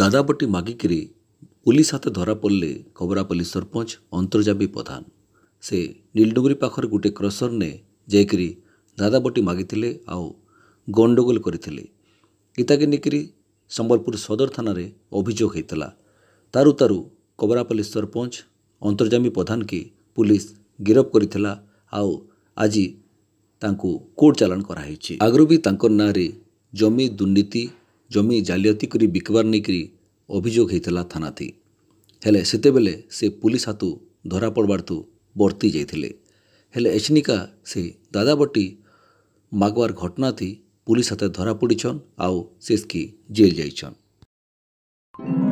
ଦାଦାବଟି ମାଗିକିରି ପୁଲିସ୍ ହାତ ଧରା ପଡ଼ିଲେ କବରାପଲ୍ଲୀ ସରପଞ୍ଚ ଅନ୍ତର୍ଜାମୀ ପ୍ରଧାନ ସେ ନୀଲଡୁଙ୍ଗୁରି ପାଖରେ ଗୋଟିଏ ନେ ଯାଇକିରି ଦାଦାବଟି ମାଗିଥିଲେ ଆଉ ଗଣ୍ଡଗୋଲ କରିଥିଲେ ଇତାକି ନେଇକିରି ସମ୍ବଲପୁର ସଦର ଥାନାରେ ଅଭିଯୋଗ ହୋଇଥିଲା ତାରୁ ତାରୁ କବରାପଲ୍ଲୀ ସରପଞ୍ଚ ଅନ୍ତର୍ଜାମୀ ପ୍ରଧାନକି ପୁଲିସ୍ ଗିରଫ କରିଥିଲା ଆଉ ଆଜି ତାଙ୍କୁ କୋର୍ଟ ଚାଲାଣ କରାହୋଇଛି ଆଗରୁ ବି ତାଙ୍କ ନାଁରେ ଜମି ଦୁର୍ନୀତି ଜମି ଜାଲିଆତି କରି ବିକିବାର ନେଇକରି ଅଭିଯୋଗ ହୋଇଥିଲା ଥାନାଥି ହେଲେ ସେତେବେଳେ ସେ ପୁଲିସ୍ ହାତୁ ଧରାପଡ଼ବାରଠୁ ବର୍ତ୍ତି ଯାଇଥିଲେ ହେଲେ ଏଚନିକା ସେ ଦାଦାବଟି ମାଗବାର ଘଟଣାଥି ପୁଲିସ୍ ହାତରେ ଧରା ପଡ଼ିଛନ୍ ଆଉ ସେ ଜେଲ୍ ଯାଇଛନ୍ thank you